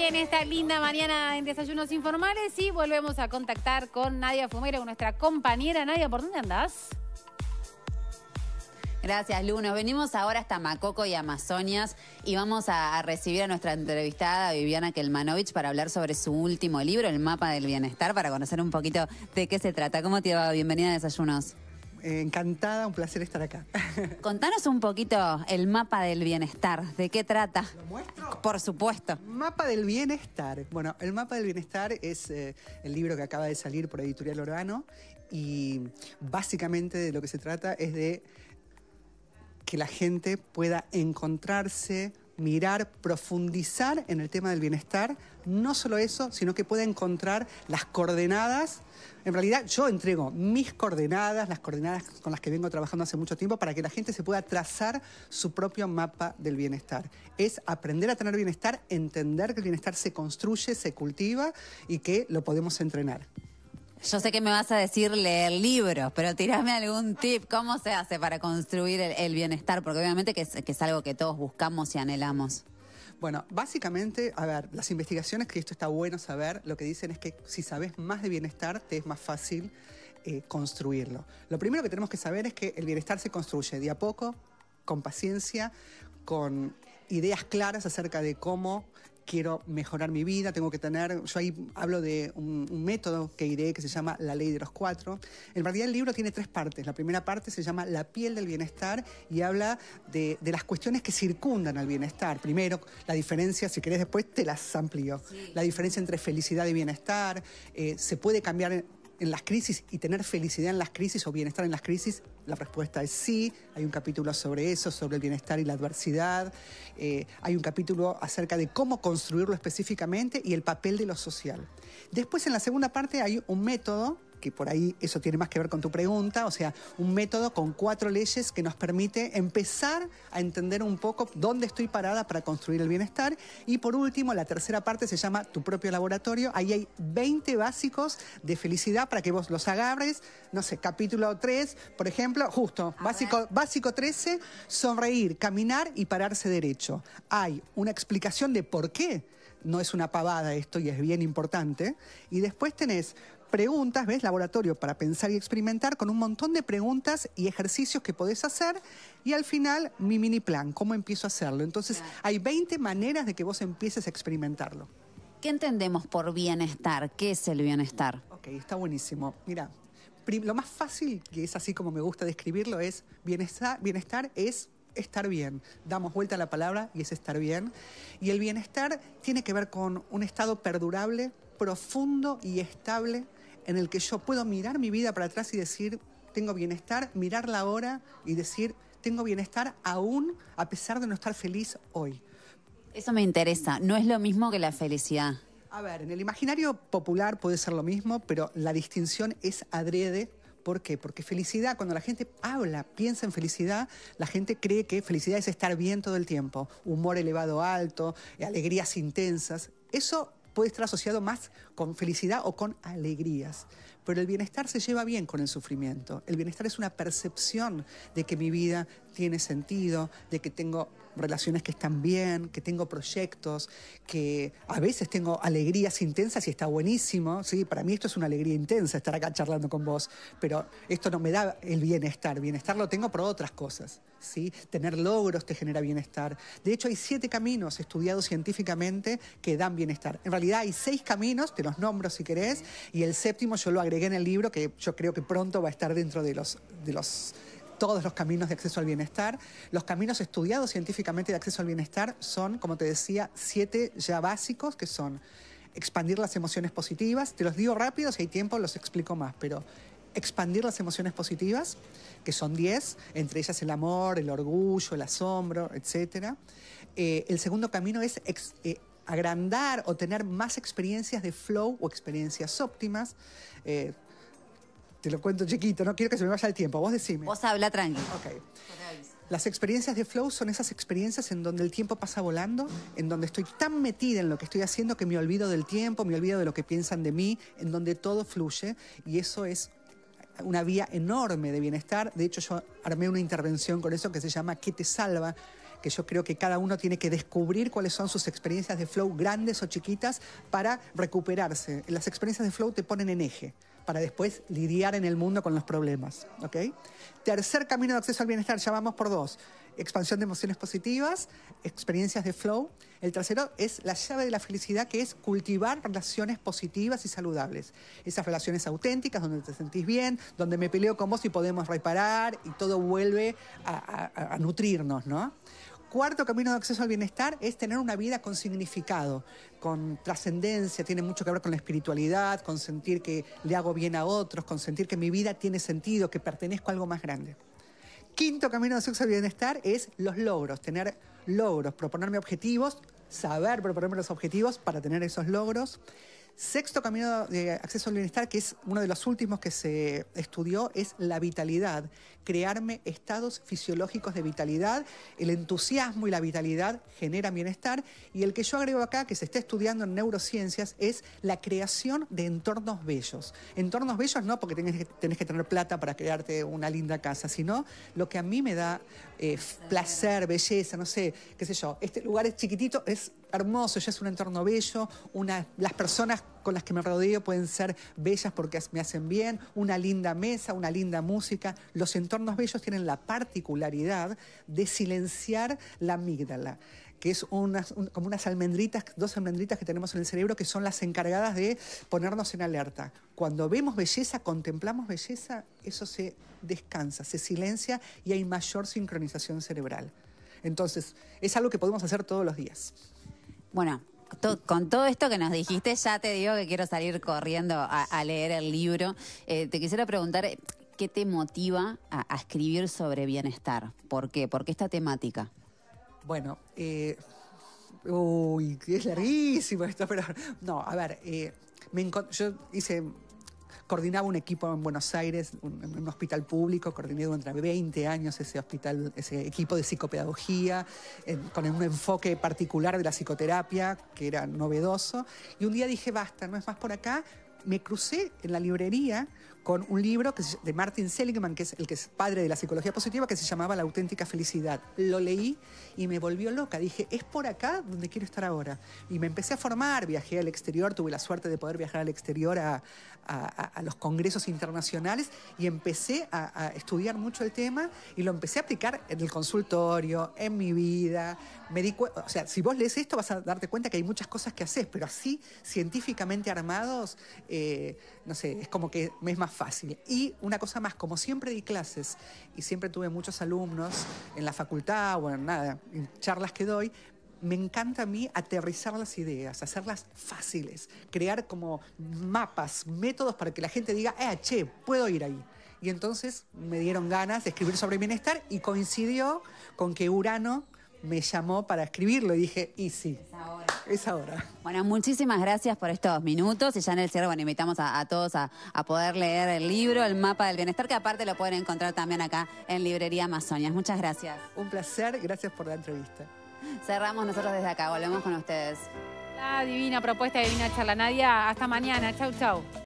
en esta linda mañana en Desayunos Informales y volvemos a contactar con Nadia Fumero, con nuestra compañera. Nadia, ¿por dónde andás? Gracias, Lu. Nos venimos ahora hasta Macoco y Amazonias y vamos a, a, recibir a nuestra entrevistada Viviana Kelmanovich para hablar sobre su último libro, El Mapa del Bienestar, para conocer un poquito de qué se trata. ¿Cómo te va? Bienvenida a Desayunos encantada, un placer estar acá. Contanos un poquito el mapa del bienestar, ¿de qué trata? ¿Lo muestro? Por supuesto. Mapa del bienestar. Bueno, el mapa del bienestar es eh, el libro que acaba de salir por Editorial Organo y básicamente de lo que se trata es de que la gente pueda encontrarse, mirar, profundizar en el tema del bienestar. No solo eso, sino que pueda encontrar las coordenadas. En realidad yo entrego mis coordenadas, las coordenadas con las que vengo trabajando hace mucho tiempo, para que la gente se pueda trazar su propio mapa del bienestar. Es aprender a tener bienestar, entender que el bienestar se construye, se cultiva y que lo podemos entrenar. Yo sé que me vas a decir leer libros, pero tirame algún tip. ¿Cómo se hace para construir el, bienestar? Porque obviamente que es, algo que todos buscamos y anhelamos. Bueno, básicamente, a ver, las investigaciones, que esto está bueno saber, lo que dicen es que si sabes más de bienestar, te es más fácil eh, construirlo. Lo primero que tenemos que saber es que el bienestar se construye de a poco, con paciencia, con ideas claras acerca de cómo quiero mejorar mi vida, tengo que tener, yo ahí hablo de un, método que iré que se llama la ley de los cuatro. el realidad el libro tiene tres partes. La primera parte se llama La piel del bienestar y habla de, las cuestiones que circundan al bienestar. Primero, la diferencia, si querés después te las amplío, la diferencia entre felicidad y bienestar, eh, se puede cambiar en las crisis y tener felicidad en las crisis o bienestar en las crisis? La respuesta es sí. Hay un capítulo sobre eso, sobre el bienestar y la adversidad. Eh, hay un capítulo acerca de cómo construirlo específicamente y el papel de lo social. Después, en la segunda parte, hay un método que por ahí eso tiene más que ver con tu pregunta, o sea, un método con cuatro leyes que nos permite empezar a entender un poco dónde estoy parada para construir el bienestar. Y por último, la tercera parte se llama tu propio laboratorio. Ahí hay 20 básicos de felicidad para que vos los agarres. No sé, capítulo 3, por ejemplo, justo, básico, básico 13, sonreír, caminar y pararse derecho. Hay una explicación de por qué no es una pavada esto y es bien importante. Y después tenés preguntas, ¿ves? Laboratorio para pensar y experimentar con un montón de preguntas y ejercicios que podés hacer y al final mi mini plan, ¿cómo empiezo a hacerlo? Entonces hay 20 maneras de que vos empieces a experimentarlo. ¿Qué entendemos por bienestar? ¿Qué es el bienestar? Ok, está buenísimo. Mira, lo más fácil, que es así como me gusta describirlo, es bienestar, bienestar es estar bien. Damos vuelta a la palabra y es estar bien. Y el bienestar tiene que ver con un estado perdurable, profundo y estable en el que yo puedo mirar mi vida para atrás y decir, tengo bienestar, mirarla ahora y decir, tengo bienestar aún a pesar de no estar feliz hoy. Eso me interesa, no es lo mismo que la felicidad. A ver, en el imaginario popular puede ser lo mismo, pero la distinción es adrede. ¿Por qué? Porque felicidad, cuando la gente habla, piensa en felicidad, la gente cree que felicidad es estar bien todo el tiempo, humor elevado alto, alegrías intensas. Eso puede estar asociado más con felicidad o con alegrías pero el bienestar se lleva bien con el sufrimiento. El bienestar es una percepción de que mi vida tiene sentido, de que tengo relaciones que están bien, que tengo proyectos, que a veces tengo alegrías intensas y está buenísimo, ¿sí? Para mí esto es una alegría intensa estar acá charlando con vos, pero esto no me da el bienestar, bienestar lo tengo por otras cosas, ¿sí? Tener logros te genera bienestar. De hecho, hay siete caminos estudiados científicamente que dan bienestar. En realidad hay seis caminos, te los nombro si querés, y el séptimo yo lo agregué en el libro, que yo creo que pronto va a estar dentro de los, de los todos los caminos de acceso al bienestar. Los caminos estudiados científicamente de acceso al bienestar son, como te decía, siete ya básicos, que son expandir las emociones positivas. Te los digo rápido, si hay tiempo los explico más, pero expandir las emociones positivas, que son diez, entre ellas el amor, el orgullo, el asombro, etc. Eh, el segundo camino es eh, agrandar o tener más experiencias de flow o experiencias óptimas. Eh, te lo cuento chiquito, no quiero que se me vaya el tiempo, vos decime. Vos habla tranqui. Las experiencias de flow son esas experiencias en donde el tiempo pasa volando, en donde estoy tan metida en lo que estoy haciendo que me olvido del tiempo, me olvido de lo que piensan de mí, en donde todo fluye y eso es una vía enorme de bienestar. De hecho, yo armé una intervención con eso que se llama ¿Qué te salva? que yo creo que cada uno tiene que descubrir cuáles son sus experiencias de flow, grandes o chiquitas, para recuperarse. Las experiencias de flow te ponen en eje para después lidiar en el mundo con los problemas. Tercer camino de acceso al bienestar, ya vamos por dos. Expansión de emociones positivas, experiencias de flow. El tercero es la llave de la felicidad, que es cultivar relaciones positivas y saludables. Esas relaciones auténticas, donde te sentís bien, donde me peleo con vos y podemos reparar y todo vuelve a, nutrirnos, ¿no? cuarto camino de acceso al bienestar es tener una vida con significado, con trascendencia, tiene mucho que ver con la espiritualidad, con sentir que le hago bien a otros, con sentir que mi vida tiene sentido, que pertenezco a algo más grande. Quinto camino de acceso al bienestar es los logros, tener logros, proponerme objetivos, saber proponerme los objetivos para tener esos logros. Sexto camino de acceso al bienestar, que es uno de los últimos que se estudió, es la vitalidad, crearme estados fisiológicos de vitalidad. El entusiasmo y la vitalidad generan bienestar. Y el que yo agrego acá, que se está estudiando en neurociencias, es la creación de entornos bellos. Entornos bellos no porque tenés que, que tener plata para crearte una linda casa, sino lo que a mí me da eh, placer, belleza, no sé, qué sé yo. Este lugar es chiquitito, es hermoso, ya es un entorno bello, una, las personas con las que me rodeo pueden ser bellas porque me hacen bien, una linda mesa, una linda música. Los entornos bellos tienen la particularidad de silenciar la amígdala que es unas, como unas almendritas, dos almendritas que tenemos en el cerebro que son las encargadas de ponernos en alerta. Cuando vemos belleza, contemplamos belleza, eso se descansa, se silencia y hay mayor sincronización cerebral. Entonces, es algo que podemos hacer todos los días. Bueno, con todo esto que nos dijiste, ya te digo que quiero salir corriendo a, leer el libro. Eh, te quisiera preguntar, ¿qué te motiva a, escribir sobre bienestar? ¿Por qué? ¿Por qué esta temática? Bueno, eh, uy, es larguísimo esto, pero no, a ver, eh, yo hice coordinaba un equipo en Buenos Aires, un, hospital público, coordiné durante 20 años ese hospital, ese equipo de psicopedagogía, con un enfoque particular de la psicoterapia, que era novedoso. Y un día dije, basta, no es más por acá. Me crucé en la librería con un libro que de Martin Seligman, que es el que es padre de la psicología positiva, que se llamaba La auténtica felicidad. Lo leí y me volvió loca. Dije, es por acá donde quiero estar ahora. Y me empecé a formar, viajé al exterior, tuve la suerte de poder viajar al exterior a, a, los congresos internacionales y empecé a, estudiar mucho el tema y lo empecé a aplicar en el consultorio, en mi vida. Me di o sea, si vos lees esto vas a darte cuenta que hay muchas cosas que haces, pero así, científicamente armados, eh, no sé, es como que me es más fácil. Y una cosa más, como siempre di clases y siempre tuve muchos alumnos en la facultad, o nada, en charlas que doy, me encanta a mí aterrizar las ideas, hacerlas fáciles, crear como mapas, métodos para que la gente diga, eh, che, puedo ir ahí. Y entonces me dieron ganas de escribir sobre bienestar y coincidió con que Urano me llamó para escribirlo y dije, y sí. Es ahora. Bueno, muchísimas gracias por estos minutos. Y ya en el cierre, bueno, invitamos a, todos a, poder leer el libro, el mapa del bienestar, que aparte lo pueden encontrar también acá en Librería Amazonias. Muchas gracias. Un placer, gracias por la entrevista. Cerramos nosotros desde acá, volvemos con ustedes. La divina propuesta, divina charla. Nadia, hasta mañana. Chau, chau.